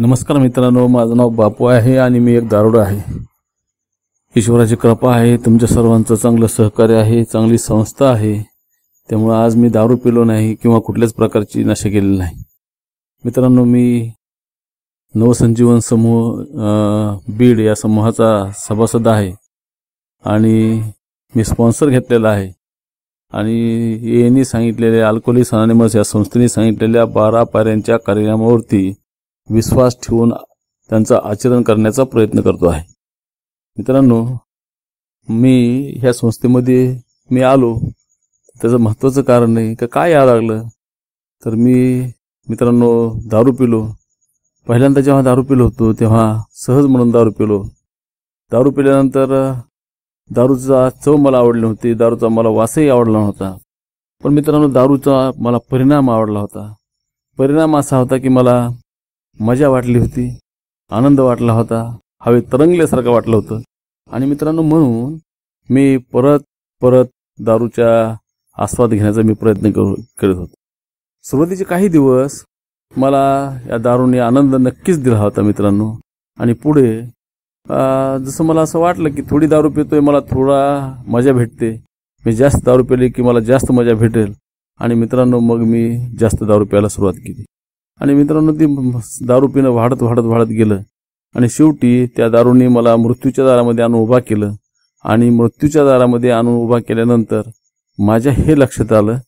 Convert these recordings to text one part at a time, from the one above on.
नमस्कार मित्रांनो माझं नाव बापू आहे आणि मी एक दारुड आहे ईश्वराची कृपा आहे तुमच्या सर्वांचं चांगलं सहकार्य आहे चांगली संस्था आहे त्यामुळं आज मी दारू पिलो नाही किंवा कुठल्याच प्रकारची नशा केलेली नाही मित्रांनो मी नवसंजीवन समूह बीड या समूहाचा सभासद आहे आणि मी स्पॉन्सर घेतलेला आहे आणि यांनी सांगितलेल्या अल्कोहोलिक अनानिमस या संस्थेने सांगितलेल्या बारा पायऱ्यांच्या कार्यक्रमावरती विश्वास ठेवून त्यांचं आचरण करण्याचा प्रयत्न करतो आहे मित्रांनो मी ह्या संस्थेमध्ये मी आलो त्याचं महत्त्वाचं कारण आहे का काय यावं लागलं तर मी मित्रांनो दारू पिलो पहिल्यांदा जेव्हा दारू पिलो होतो तेव्हा सहज म्हणून दारू पिलो दारू पिल्यानंतर दारूचा चव मला आवडली होती दारूचा मला वासही आवडला नव्हता पण मित्रांनो दारूचा मला परिणाम आवडला होता परिणाम असा होता की मला मजा वाटली होती आनंद वाटला होता हवे तरंगल्यासारखं वाटलं होतं आणि मित्रांनो म्हणून मी परत परत दारूच्या आस्वाद घेण्याचा मी प्रयत्न करू करत होतो सुरुवातीचे काही दिवस मला या दारूने आनंद नक्कीच दिला होता मित्रांनो आणि पुढे जसं मला असं वाटलं की थोडी दारू पितोय मला थोडा मजा भेटते मी जास्त दारू पिले की मला जास्त मजा भेटेल आणि मित्रांनो मग मी जास्त दारू प्यायला सुरुवात केली आणि मित्रांनो ती दारू पिणं वाढत वाढत वाढत गेलं आणि शेवटी त्या दारूने मला मृत्यूच्या दारामध्ये आणून उभा केलं आणि मृत्यूच्या दारामध्ये आणून उभा केल्यानंतर माझ्या हे लक्षात आलं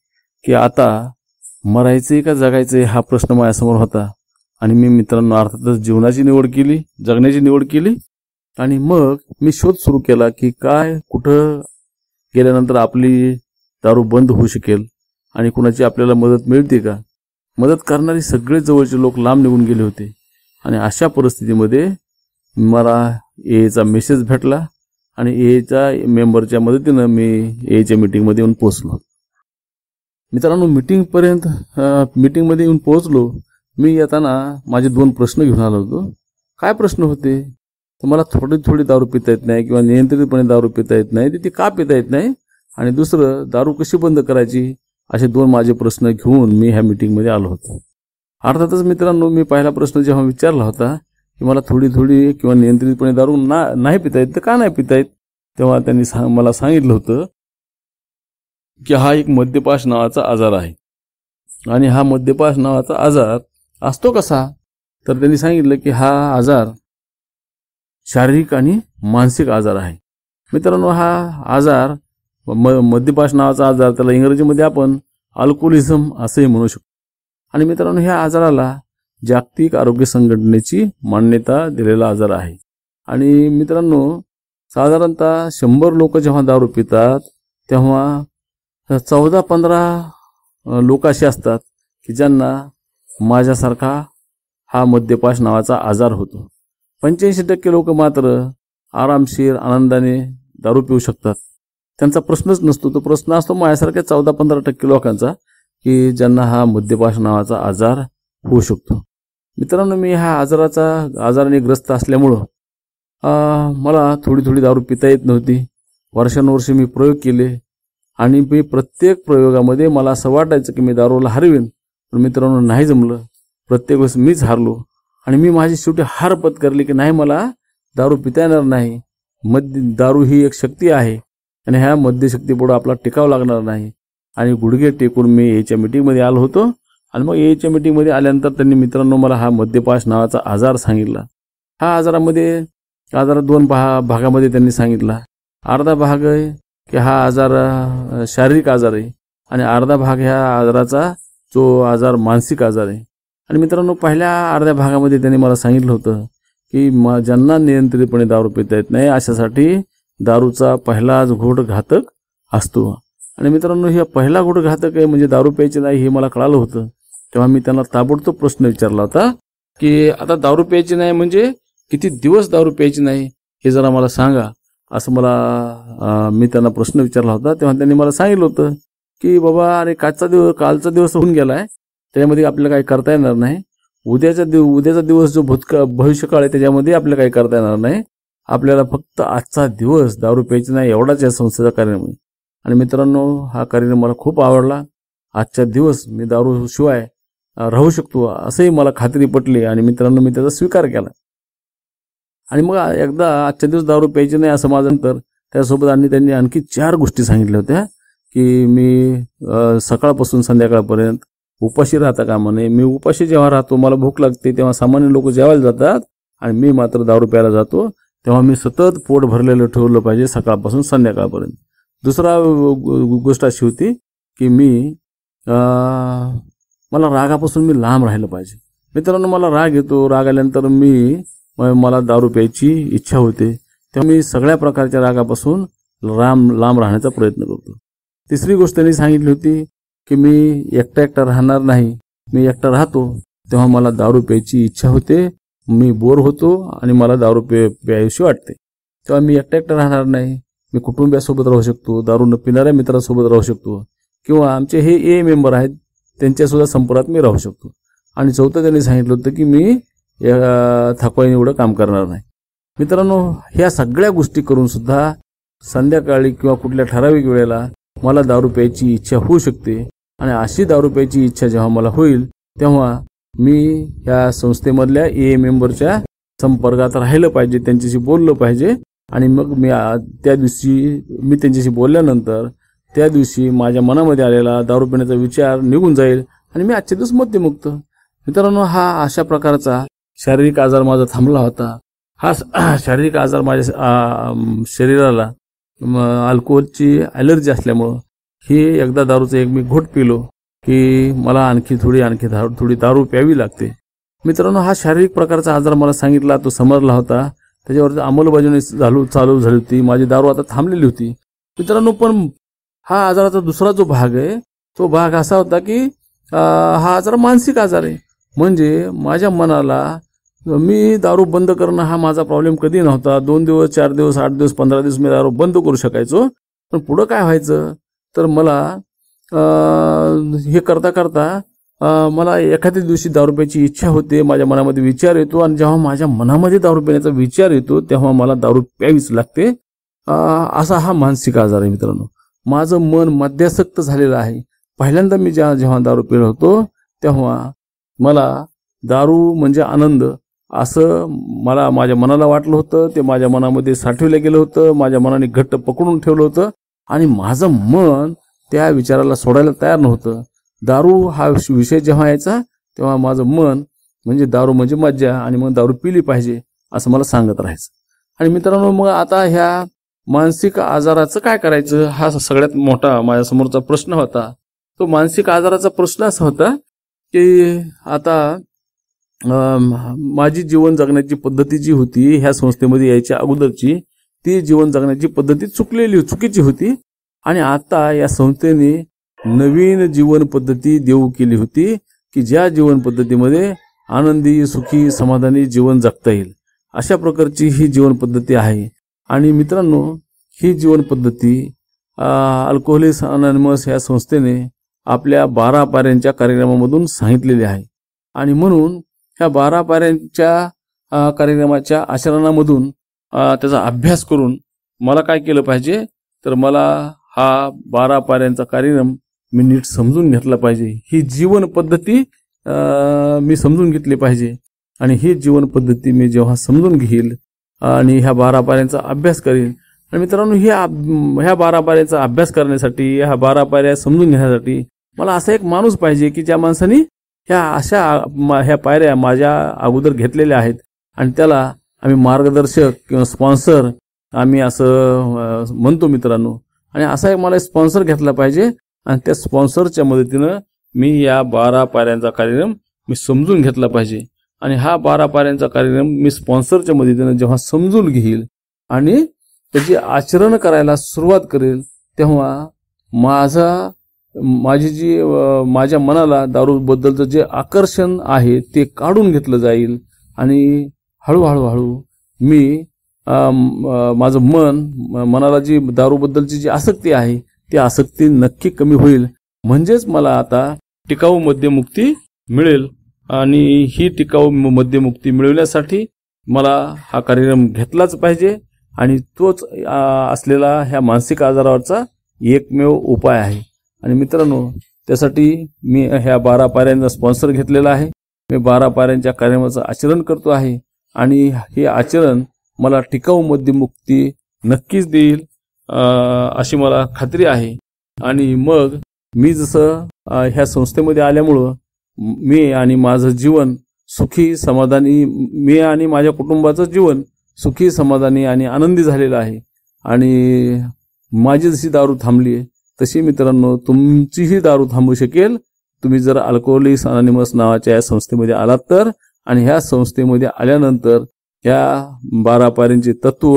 की आता मरायचंय का जगायचंय हा प्रश्न माझ्यासमोर होता आणि मी मित्रांनो अर्थातच जीवनाची निवड केली जगण्याची निवड केली आणि मग मी शोध सुरू केला की काय कुठं गेल्यानंतर आपली दारू बंद होऊ शकेल आणि कुणाची आपल्याला मदत मिळते का मदत करणारे सगळे जवळचे लोक लांब निघून गेले होते आणि अशा परिस्थितीमध्ये मला एचा मेसेज भेटला आणि एचा मेंबरच्या मदतीनं मी एच्या मिटिंगमध्ये येऊन पोचलो मित्रांनो मिटिंगपर्यंत मिटिंगमध्ये येऊन पोहोचलो मी येताना माझे दोन प्रश्न घेऊन आलो होतो काय प्रश्न होते तर मला थोडी थोडी दारू पिता येत नाही किंवा नियंत्रितपणे दारू पिता येत नाही ते ती का पिता येत नाही आणि दुसरं दारू कशी बंद करायची असे दोन माझे प्रश्न घेऊन मी ह्या मिटिंगमध्ये आलो होतो अर्थातच मित्रांनो मी पहिला प्रश्न जेव्हा विचारला होता की मला थोडी थोडी किंवा नियंत्रितपणे दारू ना नाही पिता येत तर का नाही पिता येत तेव्हा त्यांनी सांग मला सांगितलं होतं की हा एक मद्यपाश नावाचा आजार आहे आणि हा मद्यपाश नावाचा आजार असतो कसा तर त्यांनी सांगितलं की हा आजार शारीरिक आणि मानसिक आजार आहे मित्रांनो हा आजार म मद्यपाश नावाचा आजार त्याला इंग्रजीमध्ये आपण अल्कोहोलिझम असंही म्हणू शकतो आणि मित्रांनो ह्या आजाराला जागतिक आरोग्य संघटनेची मान्यता दिलेला आजार आहे आणि मित्रांनो साधारणतः शंभर लोक जेव्हा दारू पितात तेव्हा चौदा पंधरा लोक असे असतात की ज्यांना माझ्यासारखा हा मद्यपाश नावाचा आजार होतो पंच्याऐंशी टक्के लोक मात्र आरामशीर आनंदाने दारू पिऊ शकतात त्यांचा प्रश्नच नसतो तो प्रश्न असतो माझ्यासारख्या चौदा पंधरा टक्के लोकांचा की ज्यांना हा मद्यपाश नावाचा आजार होऊ शकतो मित्रांनो मी हा आजाराचा आजाराने ग्रस्त असल्यामुळं मला थोडी थोडी दारू पिता येत नव्हती वर्षानुवर्षे मी प्रयोग केले आणि मी प्रत्येक प्रयोगामध्ये मला असं वाटायचं की मी दारूला हरवेन पण मित्रांनो नाही जमलं प्रत्येक वेळेस मीच हारलो आणि मी माझी शेवटी हार पत्करली की नाही मला दारू पिता येणार नाही मद्य दारू ही एक शक्ती आहे आणि ह्या मध्यशक्तीपुढं आपला टिकावं लागणार नाही आणि गुडघे टेकून मी याच्या मिटिंगमध्ये आलो होतो आणि मग याच्या मिटिंगमध्ये आल्यानंतर त्यांनी मित्रांनो मला हा मद्यपाश नावाचा आजार सांगितला हा आजारामध्ये आजार दोन पहा भागामध्ये त्यांनी सांगितला अर्धा भाग आहे की हा आजार शारीरिक आजार आहे आणि अर्धा भाग ह्या आजाराचा जो आजार मानसिक आजार आहे आणि मित्रांनो पहिल्या अर्ध्या भागामध्ये त्यांनी मला सांगितलं होतं की म ज्यांना नियंत्रितपणे दारू पिता येत नाही अशासाठी दारूचा पहिलाच घोट घातक असतो आणि मित्रांनो हे पहिला घोट घातक आहे म्हणजे दारू प्यायची नाही हे मला कळालं होतं तेव्हा मी त्यांना ताबडतोब प्रश्न विचारला होता की आता दारू प्यायची नाही म्हणजे किती दिवस दारू प्यायची नाही हे जरा मला सांगा असं मला मी त्यांना प्रश्न विचारला होता तेव्हा त्यांनी मला सांगितलं होतं की बाबा अरे कालचा दिवस कालचा दिवस होऊन गेलाय त्याच्यामध्ये आपल्याला काही करता येणार नाही उद्याचा दिव उद्याचा दिवस जो भूतकाळ भविष्यकाळ आहे त्याच्यामध्ये आपल्याला काय करता येणार नाही आपल्याला फक्त आजचा दिवस दारू प्यायची नाही एवढाच या संस्थेचा कार्यक्रम आहे आणि मित्रांनो हा कार्यक्रम मला खूप आवडला आजचा दिवस मी दारू शिवाय राहू शकतो असंही मला खात्री पटली आणि मित्रांनो मी त्याचा स्वीकार केला आणि मग एकदा आजच्या दिवस दारू प्यायचे नाही असं माझं त्यासोबत आणि त्यांनी आणखी चार गोष्टी सांगितल्या होत्या की मी सकाळपासून संध्याकाळपर्यंत उपाशी राहता का म्हणे मी उपाशी जेव्हा राहतो मला भूक लागते तेव्हा सामान्य लोक जेवायला जातात आणि मी मात्र दारू प्यायला जातो तेव्हा मी सतत पोट भरलेलं ठेवलं पाहिजे सकाळपासून संध्याकाळपर्यंत दुसरा गोष्ट अशी होती की मी मला रागापासून मी लांब राहिलं पाहिजे मित्रांनो मला राग येतो राग आल्यानंतर मी मला दारू प्यायची इच्छा होते तेव्हा मी सगळ्या प्रकारच्या रागापासून राम लांब राहण्याचा प्रयत्न करतो तिसरी गोष्ट त्यांनी सांगितली होती की मी एकटा एकटा राहणार नाही मी एकटा राहतो तेव्हा मला दारू प्यायची इच्छा होते मी बोर होतो आणि मला दारू पे प्यायशी वाटते तेव्हा मी एकटा एकटा राहणार नाही मी कुटुंबियासोबत राहू शकतो दारू न पिणाऱ्या मित्रासोबत राहू शकतो किंवा आमचे हे ए मेंबर आहेत त्यांच्यासुद्धा संपर्कात मी राहू शकतो आणि चौथं त्यांनी सांगितलं होतं की मी थकवाईने एवढं काम करणार नाही मित्रांनो ह्या सगळ्या गोष्टी करून सुद्धा संध्याकाळी किंवा कुठल्या ठराविक वेळेला मला दारू प्यायची इच्छा होऊ शकते आणि अशी दारू प्यायची इच्छा जेव्हा मला होईल तेव्हा मी या संस्थेमधल्या ए मेंबरच्या संपर्कात राहिलं पाहिजे त्यांच्याशी बोललं पाहिजे आणि मग मी त्या दिवशी मी त्यांच्याशी बोलल्यानंतर त्या दिवशी माझ्या मनामध्ये आलेला दारू पिण्याचा विचार निघून जाईल आणि मी आजच्या दिवस मद्यमुक्त मित्रांनो हा अशा प्रकारचा शारीरिक आजार माझा थांबला होता हा शारीरिक आजार माझ्या शरीराला अल्कोहोलची ॲलर्जी असल्यामुळं हे एकदा दारूचं एक मी घोट पिलो की मला आणखी थोडी आणखी दारू थोडी दारू प्यावी लागते मित्रांनो हा शारीरिक प्रकारचा आजार मला सांगितला तो समजला होता त्याच्यावर अंमलबजावणी झालू चालू झाली होती माझी दारू आता थांबलेली होती मित्रांनो पण हा आजाराचा दुसरा जो भाग आहे तो भाग असा होता की हा आजार मानसिक आजार आहे म्हणजे माझ्या मनाला मी दारू बंद करणं हा माझा प्रॉब्लेम कधी नव्हता दोन दिवस चार दिवस आठ दिवस पंधरा दिवस मी दारू बंद करू शकायचो पण पुढं काय व्हायचं तर मला हे करता करता मला एखाद्या दिवशी दारू प्यायची इच्छा होते माझ्या मनामध्ये विचार येतो आणि जेव्हा माझ्या मनामध्ये दारू पिण्याचा विचार येतो तेव्हा मला दारू प्यावीच लागते असा हा मानसिक आजार आहे मित्रांनो माझं मन मध्यासक्त झालेलं आहे पहिल्यांदा मी जेव्हा जेव्हा दारू पिलो होतो तेव्हा मला दारू म्हणजे आनंद असं मला माझ्या मनाला वाटलं होतं ते माझ्या मनामध्ये साठवलं गेलं होतं माझ्या मनाने घट्ट पकडून ठेवलं होतं आणि माझं मन त्या विचाराला सोडायला तयार नव्हतं दारू हा विषय जेव्हा यायचा तेव्हा माझं मन म्हणजे दारू म्हणजे मज्जा आणि मग दारू पिली पाहिजे असं मला सांगत राहायचं आणि मित्रांनो मग आता ह्या मानसिक आजाराचं काय करायचं हा सगळ्यात मोठा माझ्यासमोरचा प्रश्न होता तो मानसिक आजाराचा प्रश्न असा होता की आता माझी जीवन जगण्याची पद्धती जी होती ह्या संस्थेमध्ये यायच्या अगोदरची ती जीवन जगण्याची पद्धती चुकलेली चुकीची होती आणि आता या संस्थेने नवीन जीवन पद्धती देऊ केली होती की ज्या जीवन पद्धतीमध्ये आनंदी सुखी समाधानी जीवन जगता येईल अशा प्रकारची ही जीवन पद्धती आहे आणि मित्रांनो ही जीवन पद्धती अल्कोहोलिस अनॉनिमस या संस्थेने आपल्या बारा पाऱ्यांच्या कार्यक्रमामधून सांगितलेली आहे आणि म्हणून ह्या बारा पाऱ्यांच्या कार्यक्रमाच्या आचरणामधून त्याचा अभ्यास करून मला काय केलं पाहिजे तर मला हा बारा पाऱ्यांचा कार्यक्रम मी नीट समजून घेतला पाहिजे ही जीवन पद्धती मी समजून घेतली पाहिजे आणि ही जीवन पद्धती मी जेव्हा समजून घेईल आणि ह्या बारा पाऱ्यांचा अभ्यास करेन आणि मित्रांनो हे ह्या बारा पाऱ्याचा अभ्यास करण्यासाठी ह्या बारा पाऱ्या समजून घेण्यासाठी मला असा एक माणूस पाहिजे की ज्या माणसाने ह्या अशा ह्या पायऱ्या माझ्या अगोदर घेतलेल्या आहेत आणि त्याला आम्ही मार्गदर्शक किंवा स्पॉन्सर आम्ही असं म्हणतो मित्रांनो आणि असा एक मला स्पॉन्सर घेतला पाहिजे आणि त्या स्पॉन्सरच्या मदतीनं मी या बारा पाऱ्यांचा कार्यक्रम मी समजून घेतला पाहिजे आणि हा बारा पाऱ्यांचा कार्यक्रम मी स्पॉन्सरच्या मदतीनं जेव्हा समजून घेईल आणि त्याची आचरण करायला सुरुवात करेल तेव्हा माझा माझी जी माझ्या मनाला दारूबद्दलचं जे आकर्षण आहे ते काढून घेतलं जाईल आणि हळूहळू हळू मी माझं मन मनाला जी दारूबद्दलची जी आसक्ती आहे ती आसक्ती नक्की कमी होईल म्हणजेच मला आता टिकाऊ मद्यमुक्ती मिळेल आणि ही टिकाऊ मद्यमुक्ती मिळवण्यासाठी मला हा कार्यक्रम घेतलाच पाहिजे आणि तोच असलेला ह्या मानसिक आजारावरचा एकमेव उपाय आहे आणि मित्रांनो त्यासाठी मी ह्या बारा पायऱ्यांचा स्पॉन्सर घेतलेला आहे मी बारा पाऱ्यांच्या कार्यक्रमाचं आचरण करतो आहे आणि हे आचरण मला टिकाऊ मध्यमुक्ती नक्कीच देईल अशी मला खात्री आहे आणि मग मी जसं ह्या संस्थेमध्ये आल्यामुळं मी आणि माझं जीवन सुखी समाधानी मी आणि माझ्या कुटुंबाचं जीवन सुखी समाधानी आणि आनंदी झालेलं आहे आणि माझी जशी दारू थांबली आहे तशी मित्रांनो तुमचीही दारू थांबू शकेल तुम्ही जर अल्कोहोलिक्स अनानिमस नावाच्या या संस्थेमध्ये आलात तर आणि ह्या संस्थेमध्ये आल्यानंतर या बारा पारींचे तत्व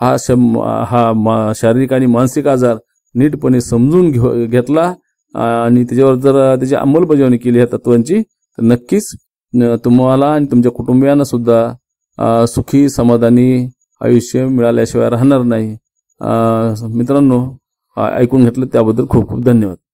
हा शम हा शारीरिक आणि मानसिक आजार नीटपणे समजून घेऊ घेतला आणि त्याच्यावर जर त्याची अंमलबजावणी केली या तत्वांची तर नक्कीच तुम्हाला आणि तुमच्या कुटुंबियांना सुद्धा सुखी समाधानी आयुष्य मिळाल्याशिवाय राहणार नाही मित्रांनो ऐकून घेतलं त्याबद्दल खूप खूप धन्यवाद